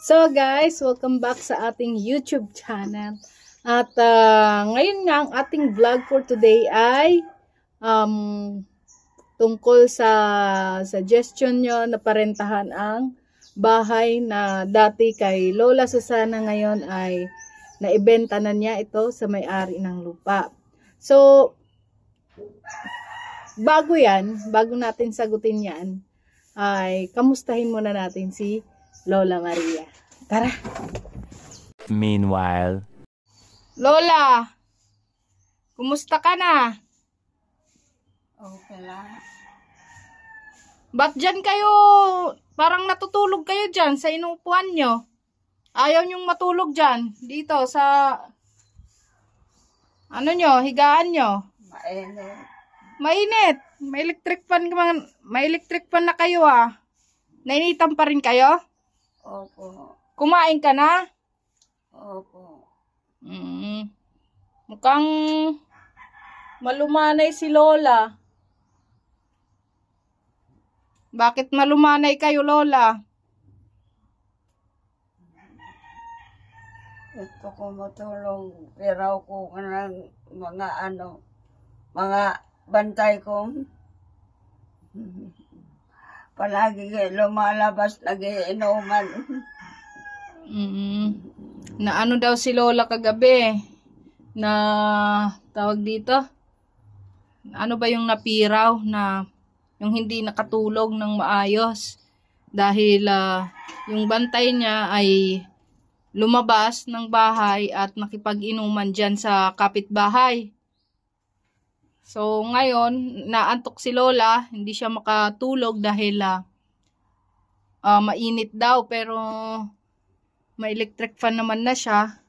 So guys, welcome back sa ating YouTube channel. At ah, ngayon nga ang ating vlog for today ay um, tungkol sa suggestion nyo na parentahan ang bahay na dati kay Lola Susana ngayon ay naibenta na niya ito sa may-ari ng lupa. So, bago yan, bago natin sagutin yan, ay kamustahin muna natin si Lola Maria. Tara! Meanwhile, Lola! Kumusta ka na? Okay lang. Ba't dyan kayo? Parang natutulog kayo dyan sa inuupuan nyo. Ayaw nyong matulog dyan. Dito sa... Ano nyo? Higaan nyo. Mainit. Mainit. May electric fan, may electric fan na kayo ah. Nainitan pa rin kayo? Opo. Kumain ka na? Opo. Mm. Mukhang malumanay si Lola. Bakit malumanay kayo, Lola? Ito ko matulog, pero ko ng mga ano, mga bantay ko. Palagi lumalabas, nagiinuman. Mm-hmm. Na ano daw si Lola kagabi? Na tawag dito? Ano ba yung napiraw na yung hindi nakatulog ng maayos? Dahil uh, yung bantay niya ay lumabas ng bahay at nakipag-inuman dyan sa kapitbahay. So, ngayon, naantok si Lola, hindi siya makatulog dahil uh, mainit daw, pero may electric fan naman na siya.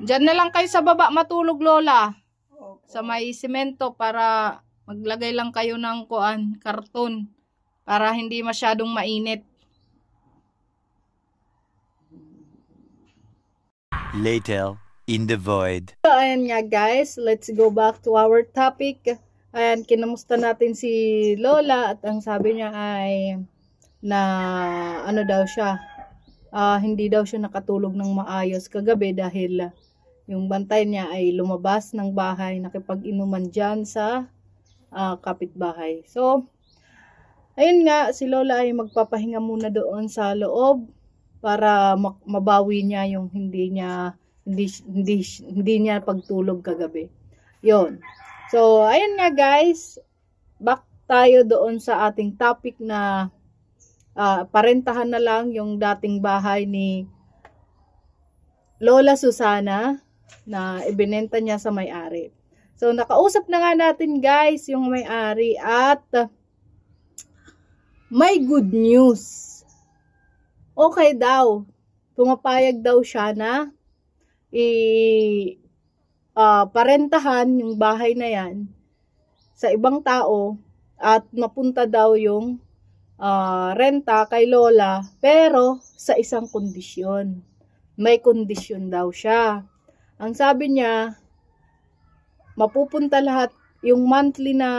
Diyan na lang kayo sa baba matulog, Lola. Sa may simento para maglagay lang kayo ng kuan, karton para hindi masyadong mainit. Later in the void. So, ayan nga guys, let's go back to our topic. Ayan, kinamusta natin si Lola at ang sabi niya ay na ano daw siya, uh, hindi daw siya nakatulog ng maayos kagabi dahil yung bantay niya ay lumabas ng bahay, nakipag-inuman dyan sa uh, kapitbahay. So, ayun nga, si Lola ay magpapahinga muna doon sa loob para mabawi niya yung hindi niya hindi, hindi, hindi niya pagtulog kagabi. yon So, ayun nga guys. Back tayo doon sa ating topic na uh, parentahan na lang yung dating bahay ni Lola Susana na ibinenta niya sa may-ari. So, nakausap na nga natin guys yung may-ari at may good news. Okay daw. Pumapayag daw siya na i uh, parentahan yung bahay na yan sa ibang tao at mapunta daw yung uh, renta kay Lola pero sa isang kondisyon. May kondisyon daw siya. Ang sabi niya, mapupunta lahat yung monthly na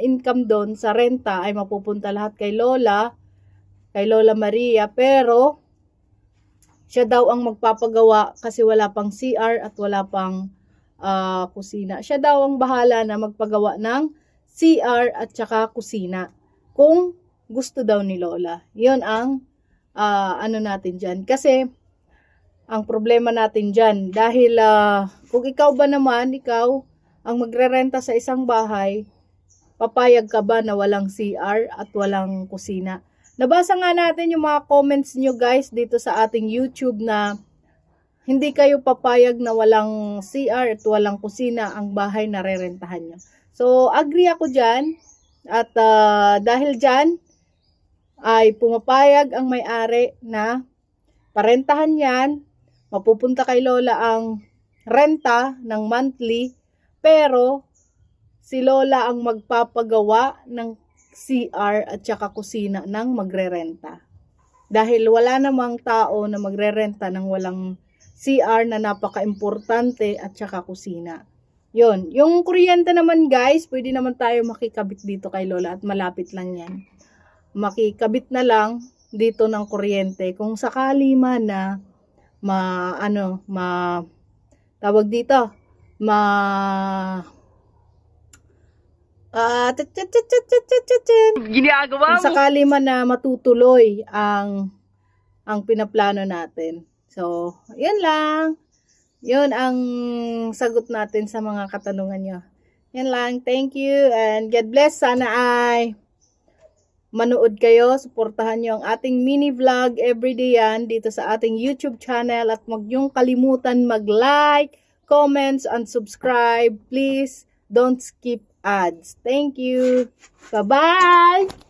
income doon sa renta ay mapupunta lahat kay Lola, kay Lola Maria, pero siya daw ang magpapagawa kasi wala pang CR at wala pang uh, kusina. Siya daw ang bahala na magpagawa ng CR at saka kusina kung gusto daw ni Lola. Yun ang uh, ano natin dyan. Kasi ang problema natin dyan dahil uh, kung ikaw ba naman, ikaw ang magrerenta sa isang bahay, papayag ka ba na walang CR at walang kusina? Nabasa nga natin yung mga comments nyo guys dito sa ating YouTube na hindi kayo papayag na walang CR at walang kusina ang bahay na rerentahan nyo. So, agree ako dyan. At uh, dahil dyan, ay pumapayag ang may-ari na parentahan yan. Mapupunta kay Lola ang renta ng monthly. Pero, si Lola ang magpapagawa ng CR at saka kusina ng magrerenta. Dahil wala namang tao na magrerenta ng walang CR na napaka-importante at saka kusina. Yon, yung kuryente naman guys, pwede naman tayo makikabit dito kay Lola at malapit lang yan. Makikabit na lang dito ng kuryente kung sakali man na ma ano ma tawag dito ma Ah, uh, Giniagawa mo. Sakali man na matutuloy ang ang pinaplano natin. So, yun lang. Yun ang sagot natin sa mga katanungan nyo. Yan lang. Thank you and God bless. Sana ay manood kayo. Suportahan niyo ang ating mini vlog everyday yan dito sa ating YouTube channel. At huwag nyong kalimutan mag-like, comments, and subscribe. Please, don't skip ads. Thank you. Bye-bye.